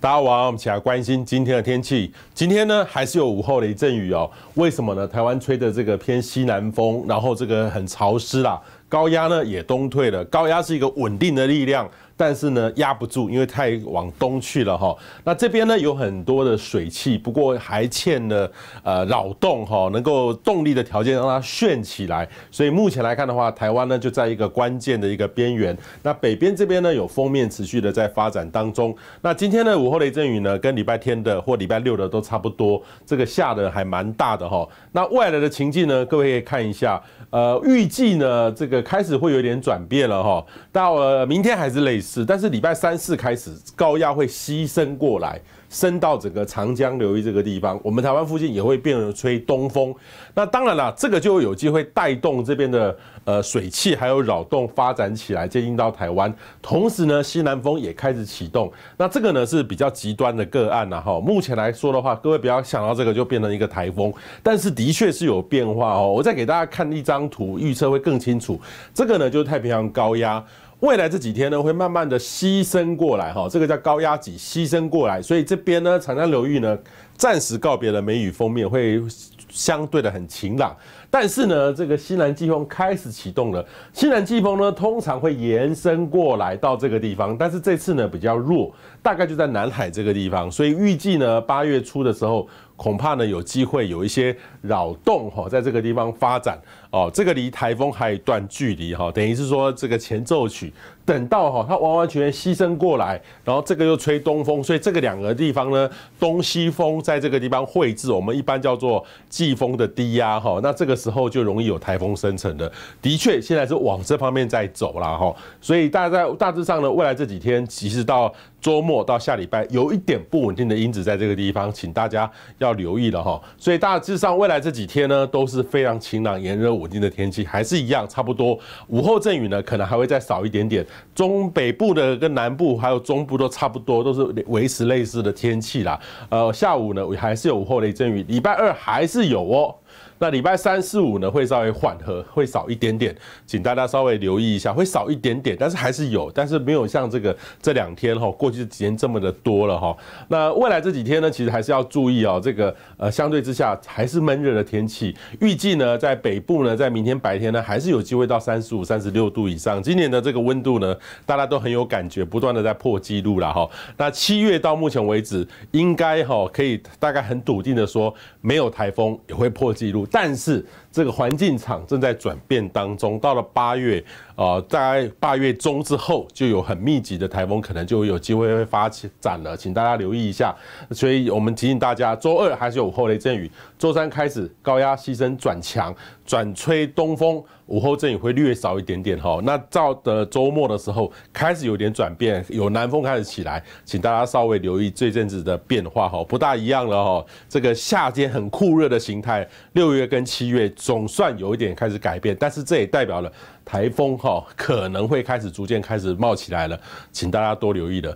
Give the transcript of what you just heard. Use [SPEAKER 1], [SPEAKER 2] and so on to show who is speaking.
[SPEAKER 1] 大家晚好，我们一起来关心今天的天气。今天呢，还是有午后雷阵雨哦。为什么呢？台湾吹的这个偏西南风，然后这个很潮湿啦。高压呢也东退了，高压是一个稳定的力量，但是呢压不住，因为太往东去了哈。那这边呢有很多的水汽，不过还欠了呃扰动哈，能够动力的条件让它旋起来。所以目前来看的话，台湾呢就在一个关键的一个边缘。那北边这边呢有封面持续的在发展当中。那今天的午后雷阵雨呢，跟礼拜天的或礼拜六的都差不多，这个下的还蛮大的哈。那外来的情境呢，各位可以看一下，呃预计呢这个。开始会有点转变了哈，到了明天还是类似，但是礼拜三四开始高压会牺牲过来，升到整个长江流域这个地方，我们台湾附近也会变成吹东风。那当然了，这个就有机会带动这边的呃水汽还有扰动发展起来，接近到台湾。同时呢，西南风也开始启动。那这个呢是比较极端的个案了哈。目前来说的话，各位不要想到这个就变成一个台风，但是的确是有变化哦。我再给大家看一张图，预测会更清楚。这个呢，就是太平洋高压，未来这几天呢，会慢慢的西伸过来，哈，这个叫高压脊西伸过来，所以这边呢，长江流域呢，暂时告别了梅雨封面，会相对的很晴朗。但是呢，这个西南季风开始启动了。西南季风呢，通常会延伸过来到这个地方，但是这次呢比较弱，大概就在南海这个地方。所以预计呢，八月初的时候，恐怕呢有机会有一些扰动哈，在这个地方发展哦。这个离台风还有一段距离哈，等于是说这个前奏曲。等到哈它完完全全牺牲过来，然后这个又吹东风，所以这个两个地方呢，东西风在这个地方绘制，我们一般叫做季风的低压哈。那这个。之后就容易有台风生成的，的确现在是往这方面在走了哈，所以大家在大致上呢，未来这几天其实到周末到下礼拜有一点不稳定的因子在这个地方，请大家要留意了哈。所以大致上未来这几天呢都是非常晴朗炎热稳定的天气，还是一样差不多。午后阵雨呢可能还会再少一点点，中北部的跟南部还有中部都差不多都是维持类似的天气啦。呃，下午呢还是有午后雷阵雨，礼拜二还是有哦。那礼拜三、四、五呢，会稍微缓和，会少一点点，请大家稍微留意一下，会少一点点，但是还是有，但是没有像这个这两天哈，过去几天这么的多了哈。那未来这几天呢，其实还是要注意啊，这个呃相对之下还是闷热的天气。预计呢，在北部呢，在明天白天呢，还是有机会到三十五、三十六度以上。今年的这个温度呢，大家都很有感觉，不断的在破纪录了哈。那七月到目前为止，应该哈可以大概很笃定的说，没有台风也会破纪录。记录，但是这个环境场正在转变当中。到了八月，呃，在八月中之后，就有很密集的台风，可能就有机会会发展了，请大家留意一下。所以我们提醒大家，周二还是有午后雷阵雨，周三开始高压牺牲转强，转吹东风，午后阵雨会略少一点点哈。那到的周末的时候，开始有点转变，有南风开始起来，请大家稍微留意这阵子的变化哈，不大一样了哈，这个夏天很酷热的形态。六月跟七月总算有一点开始改变，但是这也代表了台风哈可能会开始逐渐开始冒起来了，请大家多留意了。